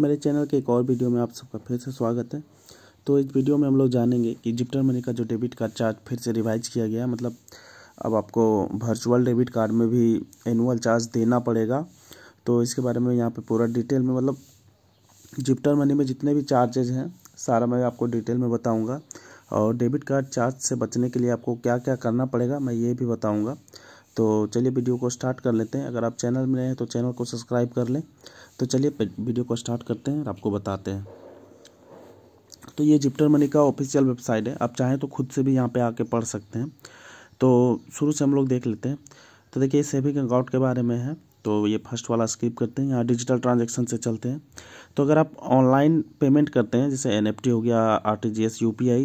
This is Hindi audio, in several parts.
मेरे चैनल के एक और वीडियो में आप सबका फिर से स्वागत है तो इस वीडियो में हम लोग जानेंगे कि जिप्टर मनी का जो डेबिट कार्ड चार्ज फिर से रिवाइज किया गया मतलब अब आपको वर्चुअल डेबिट कार्ड में भी एनुअल चार्ज देना पड़ेगा तो इसके बारे में यहाँ पे पूरा डिटेल में मतलब जिप्टर मनी में जितने भी चार्जेज हैं सारा मैं आपको डिटेल में बताऊँगा और डेबिट कार्ड चार्ज से बचने के लिए आपको क्या क्या करना पड़ेगा मैं ये भी बताऊँगा तो चलिए वीडियो को स्टार्ट कर लेते हैं अगर आप चैनल में नए हैं तो चैनल को सब्सक्राइब कर लें तो चलिए वीडियो को स्टार्ट करते हैं और आपको बताते हैं तो ये जिप्टर मनी का ऑफिशियल वेबसाइट है आप चाहें तो खुद से भी यहाँ पे आके पढ़ सकते हैं तो शुरू से हम लोग देख लेते हैं तो देखिए ये सेविंग अकाउंट के बारे में है तो ये फर्स्ट वाला स्किप करते हैं यहाँ डिजिटल ट्रांजेक्शन से चलते हैं तो अगर आप ऑनलाइन पेमेंट करते हैं जैसे एन हो गया आर टी जी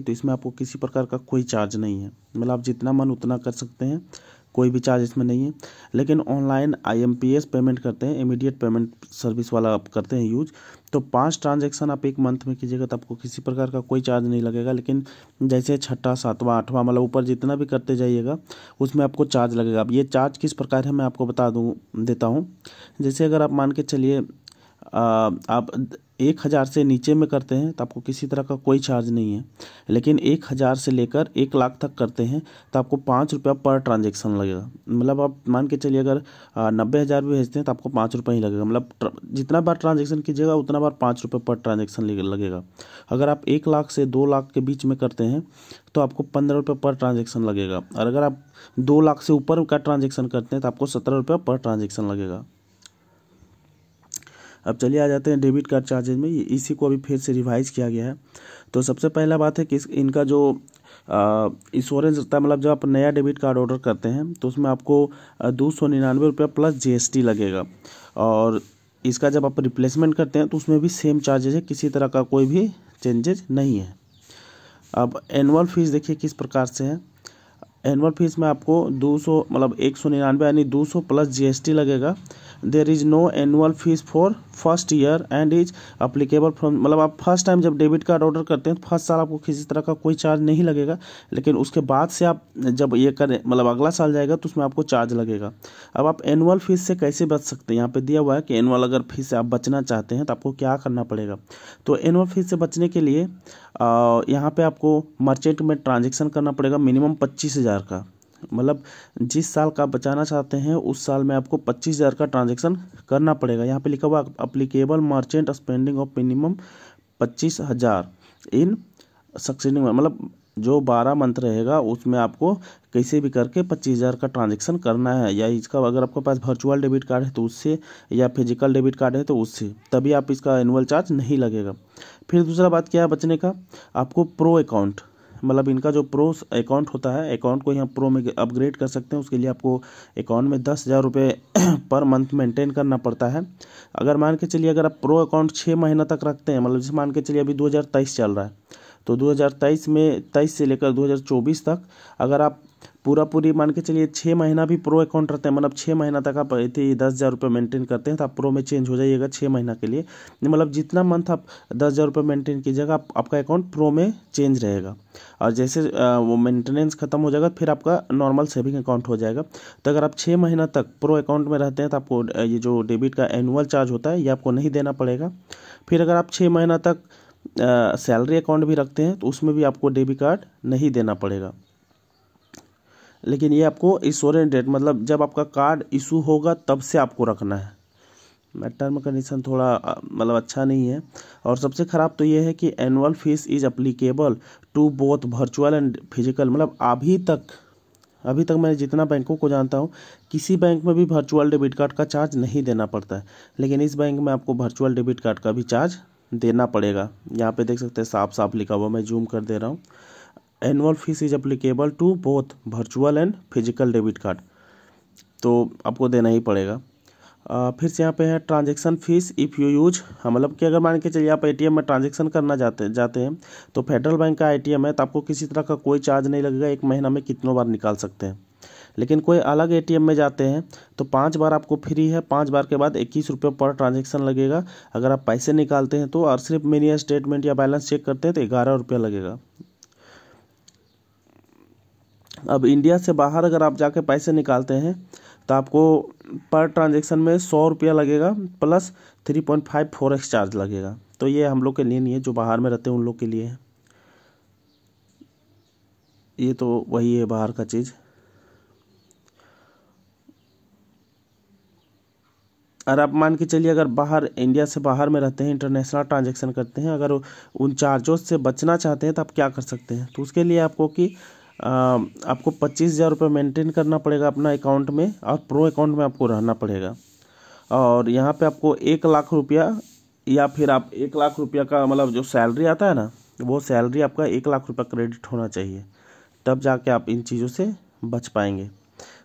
तो इसमें आपको किसी प्रकार का कोई चार्ज नहीं है मतलब आप जितना मन उतना कर सकते हैं कोई भी चार्ज इसमें नहीं है लेकिन ऑनलाइन आईएमपीएस पेमेंट करते हैं इमीडिएट पेमेंट सर्विस वाला आप करते हैं यूज तो पांच ट्रांजैक्शन आप एक मंथ में कीजिएगा तो आपको किसी प्रकार का कोई चार्ज नहीं लगेगा लेकिन जैसे छठा सातवां आठवां मतलब ऊपर जितना भी करते जाइएगा उसमें आपको चार्ज लगेगा अब ये चार्ज किस प्रकार है मैं आपको बता दूँ देता हूँ जैसे अगर आप मान के चलिए आप एक हज़ार से नीचे में करते हैं तो आपको किसी तरह का कोई चार्ज नहीं है लेकिन एक हज़ार से लेकर एक लाख तक करते हैं तो आपको पाँच रुपया पर ट्रांजेक्शन लगेगा मतलब आप मान के चलिए अगर नब्बे हज़ार भी भेजते हैं तो आपको पाँच रुपये ही लगेगा मतलब जितना बार ट्रांजेक्शन कीजिएगा उतना बार पाँच रुपये पर ट्रांजेक्शन लगेगा अगर आप एक लाख से दो लाख के बीच में करते हैं तो आपको पंद्रह रुपये पर ट्रांजेक्शन लगेगा और अगर आप दो लाख से ऊपर का ट्रांजेक्शन करते हैं तो आपको सत्रह रुपये पर ट्रांजेक्शन लगेगा अब चलिए आ जाते हैं डेबिट कार्ड चार्जेज में इसी को अभी फिर से रिवाइज किया गया है तो सबसे पहला बात है कि इनका जो इंश्योरेंस रहता है मतलब जब आप नया डेबिट कार्ड ऑर्डर करते हैं तो उसमें आपको दो सौ निन्यानवे रुपये प्लस जीएसटी लगेगा और इसका जब आप रिप्लेसमेंट करते हैं तो उसमें भी सेम चार्जेज है किसी तरह का कोई भी चेंजेज नहीं है अब एनुअल फीस देखिए किस प्रकार से है एनुअल फीस में आपको 200 मतलब एक सौ निन्यानवे यानी 200 प्लस जीएसटी लगेगा there is no annual fee for first year and is applicable from मतलब आप फर्स्ट टाइम जब डेबिट कार्ड ऑर्डर करते हैं तो फर्स्ट साल आपको किसी तरह का कोई चार्ज नहीं लगेगा लेकिन उसके बाद से आप जब ये करें मतलब अगला साल जाएगा तो उसमें आपको चार्ज लगेगा अब आप एनुअल फीस से कैसे बच सकते हैं यहाँ पे दिया हुआ है कि एनुअल अगर फीस से आप बचना चाहते हैं तो आपको क्या करना पड़ेगा तो एनुअल फीस से बचने के लिए यहाँ पर आपको मर्चेंट में ट्रांजेक्शन करना पड़ेगा मिनिमम पच्चीस हज़ार का मतलब जिस साल का आप बचाना चाहते हैं उस साल में आपको पच्चीस हज़ार का ट्रांजेक्शन करना पड़ेगा यहाँ पे लिखा हुआ applicable merchant spending of minimum पच्चीस हज़ार इन सक्सेडिंग मतलब जो बारह मंथ रहेगा उसमें आपको कैसे भी करके पच्चीस हज़ार का ट्रांजेक्शन करना है या इसका अगर आपके पास वर्चुअल डेबिट कार्ड है तो उससे या फिजिकल डेबिट कार्ड है तो उससे तभी आप इसका एनुअल चार्ज नहीं लगेगा फिर दूसरा बात क्या है बचने का आपको प्रो अकाउंट मतलब इनका जो प्रो अकाउंट होता है अकाउंट को यहाँ प्रो में अपग्रेड कर सकते हैं उसके लिए आपको अकाउंट में दस हज़ार रुपये पर मंथ मेंटेन करना पड़ता है अगर मान के चलिए अगर आप प्रो अकाउंट छः महीना तक रखते हैं मतलब जैसे मान के चलिए अभी दो चल रहा है तो 2023 में 23 से लेकर 2024 तक अगर आप पूरा पूरी मान के चलिए छः महीना भी प्रो अकाउंट रहता है मतलब छः महीना तक आप इतने दस हज़ार रुपये मेंटेन करते हैं तो आप प्रो में चेंज हो जाइएगा छः महीना के लिए मतलब जितना मंथ आप दस हज़ार रुपये मेंटेन कीजिएगा आप, आपका अकाउंट प्रो में चेंज रहेगा और जैसे आ, वो मेंटेनेंस खत्म हो जाएगा फिर आपका नॉर्मल सेविंग अकाउंट हो जाएगा तो अगर आप छः महीना तक प्रो अकाउंट में रहते हैं तो आपको ये जो डेबिट का एनुअल चार्ज होता है ये आपको नहीं देना पड़ेगा फिर अगर आप छः महीना तक सैलरी अकाउंट भी रखते हैं तो उसमें भी आपको डेबिट कार्ड नहीं देना पड़ेगा लेकिन ये आपको इंश्योरेंस डेट मतलब जब आपका कार्ड इशू होगा तब से आपको रखना है टर्म कंडीशन थोड़ा मतलब अच्छा नहीं है और सबसे ख़राब तो ये है कि annual fee is applicable to both virtual and physical मतलब अभी तक अभी तक मैं जितना बैंकों को जानता हूँ किसी बैंक में भी वर्चुअल डेबिट कार्ड का चार्ज नहीं देना पड़ता है लेकिन इस बैंक में आपको वर्चुअल डेबिट कार्ड का भी चार्ज देना पड़ेगा यहाँ पे देख सकते हैं साफ साफ लिखा हुआ मैं जूम कर दे रहा हूँ annual fee is applicable to both virtual and physical debit card तो आपको देना ही पड़ेगा आ, फिर से यहाँ पे है transaction fee if you use मतलब कि अगर मान के चलिए आप एटीएम में ट्रांजेक्शन करना जाते जाते हैं तो फेडरल बैंक का एटीएम है तो आपको किसी तरह का कोई चार्ज नहीं लगेगा एक महीना में कितनों बार निकाल सकते हैं लेकिन कोई अलग एटीएम में जाते हैं तो पाँच बार आपको फ्री है पाँच बार के बाद इक्कीस रुपये पर ट्रांजेक्शन लगेगा अगर आप पैसे निकालते हैं तो और सिर्फ मिनी स्टेटमेंट या बैलेंस चेक करते हैं तो ग्यारह रुपये लगेगा अब इंडिया से बाहर अगर आप जाके पैसे निकालते हैं तो आपको पर ट्रांजेक्शन में सौ रुपया लगेगा plus three point five four x charge लगेगा तो ये हम लोग के लिए नहीं है जो बाहर में रहते हैं उन लोग के लिए है ये तो वही है बाहर का चीज़ और आप मान के चलिए अगर बाहर इंडिया से बाहर में रहते हैं इंटरनेशनल ट्रांजेक्शन करते हैं अगर उन चार्जों से बचना चाहते हैं तो आप क्या कर सकते हैं तो उसके लिए आपको कि आपको पच्चीस हज़ार रुपये मेंटेन करना पड़ेगा अपना अकाउंट में और प्रो अकाउंट में आपको रहना पड़ेगा और यहाँ पे आपको एक लाख रुपया या फिर आप एक लाख रुपया का मतलब जो सैलरी आता है ना वो सैलरी आपका एक लाख रुपया क्रेडिट होना चाहिए तब जाके आप इन चीज़ों से बच पाएंगे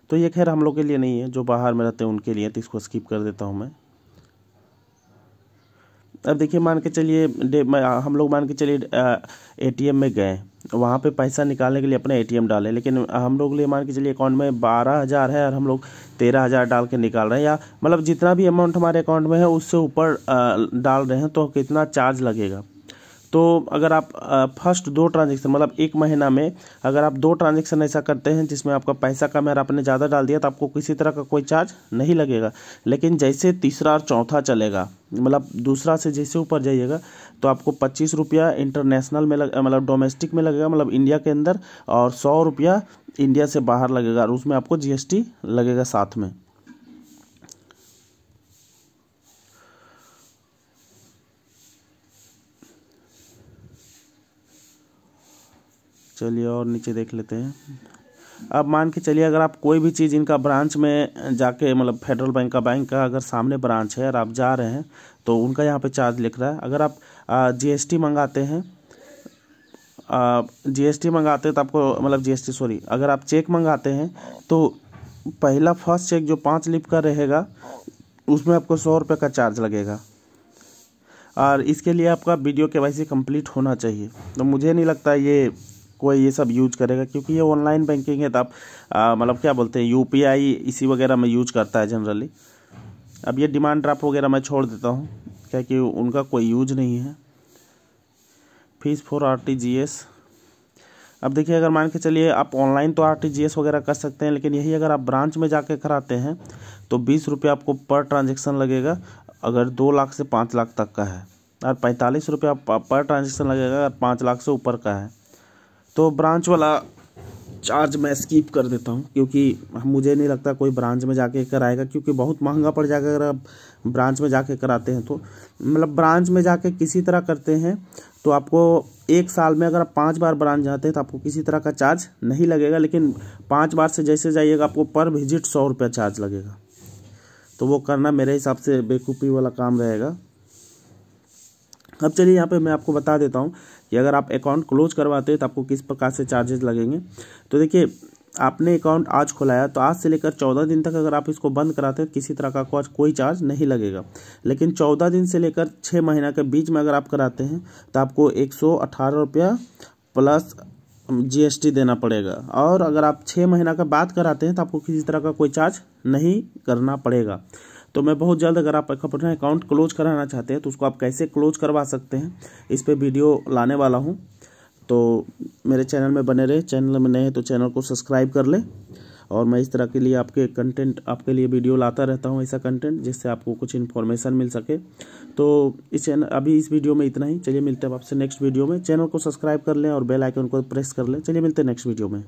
तो ये खैर हम लोग के लिए नहीं है जो बाहर में रहते हैं उनके लिए तो इसको स्किप कर देता हूँ मैं अब देखिए मान के चलिए हम लोग मान के चलिए एटीएम में गए वहाँ पे पैसा निकालने के लिए अपना एटीएम डाले लेकिन हम लोग लिए मान के चलिए अकाउंट में बारह हज़ार है और हम लोग तेरह हज़ार डाल के निकाल रहे हैं या मतलब जितना भी अमाउंट हमारे अकाउंट में है उससे ऊपर डाल रहे हैं तो कितना चार्ज लगेगा तो अगर आप फर्स्ट दो ट्रांजेक्शन मतलब एक महीना में अगर आप दो ट्रांजेक्शन ऐसा करते हैं जिसमें आपका पैसा कम है आपने ज़्यादा डाल दिया तो आपको किसी तरह का कोई चार्ज नहीं लगेगा लेकिन जैसे तीसरा और चौथा चलेगा मतलब दूसरा से जैसे ऊपर जाइएगा तो आपको पच्चीस रुपया इंटरनेशनल में मतलब डोमेस्टिक में लगेगा मतलब इंडिया के अंदर और सौ रुपया इंडिया से बाहर लगेगा और उसमें आपको जीएसटी लगेगा साथ में चलिए और नीचे देख लेते हैं अब मान के चलिए अगर आप कोई भी चीज़ इनका ब्रांच में जाके मतलब फेडरल बैंक का बैंक का अगर सामने ब्रांच है और आप जा रहे हैं तो उनका यहाँ पे चार्ज लिख रहा है अगर आप जीएसटी मंगाते हैं जीएसटी मंगाते हैं तो आपको मतलब जीएसटी सॉरी अगर आप चेक मंगाते हैं तो पहला फर्स्ट चेक जो पाँच लिप का रहेगा उसमें आपको सौ रुपये का चार्ज लगेगा और इसके लिए आपका वीडियो के वाई कंप्लीट होना चाहिए तो मुझे नहीं लगता ये कोई ये सब यूज करेगा क्योंकि ये ऑनलाइन बैंकिंग है तो आप मतलब क्या बोलते हैं यू इसी वगैरह में यूज करता है जनरली अब ये डिमांड ड्राफ्ट वगैरह मैं छोड़ देता हूँ क्या कि उनका कोई यूज नहीं है फीस फॉर आर अब देखिए अगर मान के चलिए आप ऑनलाइन तो आर वगैरह कर सकते हैं लेकिन यही अगर आप ब्रांच में जाके कराते हैं तो बीस रुपये आपको पर ट्रांजेक्शन लगेगा अगर दो लाख से पाँच लाख तक का है और पैंतालीस रुपये पर ट्रांजेक्शन लगेगा अगर पाँच लाख से ऊपर का है तो ब्रांच वाला चार्ज मैं स्कीप कर देता हूँ क्योंकि मुझे नहीं लगता कोई ब्रांच में जाके कराएगा क्योंकि बहुत महंगा पड़ जाएगा अगर आप ब्रांच में जाके कराते हैं तो मतलब ब्रांच में जाके किसी तरह करते हैं तो आपको एक साल में अगर आप पाँच बार ब्रांच जाते हैं तो आपको किसी तरह का चार्ज नहीं लगेगा लेकिन पाँच बार से जैसे जाइएगा आपको पर विजिट सौ रुपया चार्ज लगेगा तो वो करना मेरे हिसाब से बेकूफ़ी वाला काम रहेगा अब चलिए यहाँ पे मैं आपको बता देता हूँ कि अगर आप अकाउंट क्लोज करवाते हैं तो आपको किस प्रकार से चार्जेस लगेंगे तो देखिए आपने अकाउंट आज खुलाया तो आज से लेकर चौदह दिन तक अगर आप इसको बंद कराते हैं किसी तरह का कोई चार्ज नहीं लगेगा लेकिन चौदह दिन से लेकर छः महीना के बीच में अगर आप कराते हैं तो आपको एक रुपया प्लस जीएसटी देना पड़ेगा और अगर आप छः महीना का बात कराते हैं तो आपको किसी तरह का कोई चार्ज नहीं करना पड़ेगा तो मैं बहुत जल्द अगर आप अपना अकाउंट क्लोज कराना चाहते हैं तो उसको आप कैसे क्लोज करवा सकते हैं इस पर वीडियो लाने वाला हूँ तो मेरे चैनल में बने रहे चैनल में नए हैं तो चैनल को सब्सक्राइब कर लें और मैं इस तरह के लिए आपके कंटेंट आपके लिए वीडियो लाता रहता हूँ ऐसा कंटेंट जिससे आपको कुछ इन्फॉर्मेशन मिल सके तो इस चैनल अभी इस वीडियो में इतना ही चलिए मिलते हैं आपसे नेक्स्ट वीडियो में चैनल को सब्सक्राइब कर लें और बेल आइकन को प्रेस कर लें चलिए मिलते हैं नेक्स्ट वीडियो में